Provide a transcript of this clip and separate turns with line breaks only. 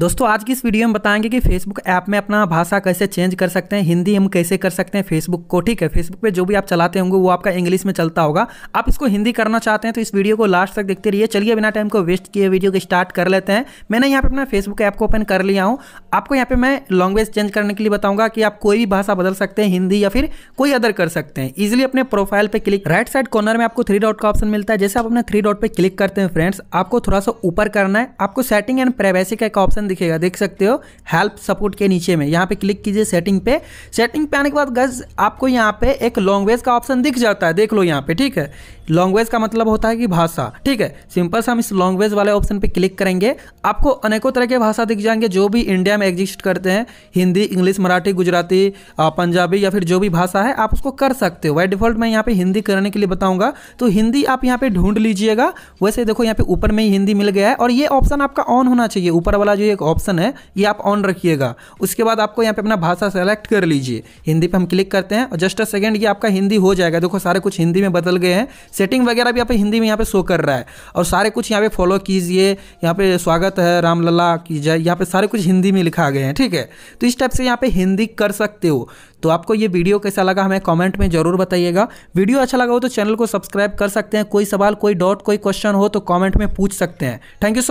दोस्तों आज की इस वीडियो में बताएंगे कि फेसबुक ऐप में अपना भाषा कैसे चेंज कर सकते हैं हिंदी हम कैसे कर सकते हैं फेसबुक को ठीक है फेसबुक पे जो भी आप चलाते होंगे वो आपका इंग्लिश में चलता होगा आप इसको हिंदी करना चाहते हैं तो इस वीडियो को लास्ट तक देखते रहिए चलिए बिना टाइम को वेस्ट किए वीडियो को स्टार्ट कर लेते हैं मैंने यहाँ पर अपना फेसबुक ऐप को ओपन कर लिया हूँ आपको यहाँ पर मैं लैंग्वेज चेंज करने के लिए बताऊँगा कि आप कोई भी भाषा बदल सकते हैं हिंदी या फिर कोई अदर कर सकते हैं ईजिली अपने प्रोफाइल पर क्लिक राइट साइड कॉर्नर में आपको थ्री डॉट का ऑप्शन मिलता है जैसे आप अपने थ्री डॉट पर क्लिक करते हैं फ्रेंड्स आपको थोड़ा सा ऊपर करना है आपको सेटिंग एंड प्राइवेसी का एक ऑप्शन दिखेगा देख सकते हो हेल्प सपोर्ट के नीचे में यहाँ पे क्लिक कीजिए सेटिंग पे सेटिंग पे आने के बाद गज आपको यहाँ पे एक लैंग्वेज का ऑप्शन दिख जाता है देख लो यहाँ पे ठीक है लैंग्वेज का मतलब होता है कि भाषा ठीक है सिंपल से हम इस लैंग्वेज वाले ऑप्शन पे क्लिक करेंगे आपको अनेकों तरह के भाषा दिख जाएंगे जो भी इंडिया में एग्जिस्ट करते हैं हिंदी इंग्लिश मराठी गुजराती पंजाबी या फिर जो भी भाषा है आप उसको कर सकते हो वाई डिफॉल्ट मैं यहाँ पे हिंदी करने के लिए बताऊंगा तो हिंदी आप यहाँ पे ढूंढ लीजिएगा वैसे देखो यहाँ पे ऊपर में ही हिंदी मिल गया है और ये ऑप्शन आपका ऑन होना चाहिए ऊपर वाला जो ये एक ऑप्शन है ये आप ऑन रखिएगा उसके बाद आपको यहाँ पे अपना भाषा सेलेक्ट कर लीजिए हिंदी पे हम क्लिक करते हैं और जस्ट अ सेकेंड ये आपका हिंदी हो जाएगा देखो सारे कुछ हिंदी में बदल गए हैं सेटिंग वगैरह भी आप हिंदी में यहाँ पे शो कर रहा है और सारे कुछ यहाँ पे फॉलो कीजिए यहाँ पे स्वागत है रामलला की जय यहाँ पे सारे कुछ हिंदी में लिखा गए हैं ठीक है तो इस टाइप से यहाँ पे हिंदी कर सकते हो तो आपको ये वीडियो कैसा लगा हमें कमेंट में जरूर बताइएगा वीडियो अच्छा लगा हो तो चैनल को सब्सक्राइब कर सकते हैं कोई सवाल कोई डाउट कोई क्वेश्चन हो तो कमेंट में पूछ सकते हैं थैंक यू सो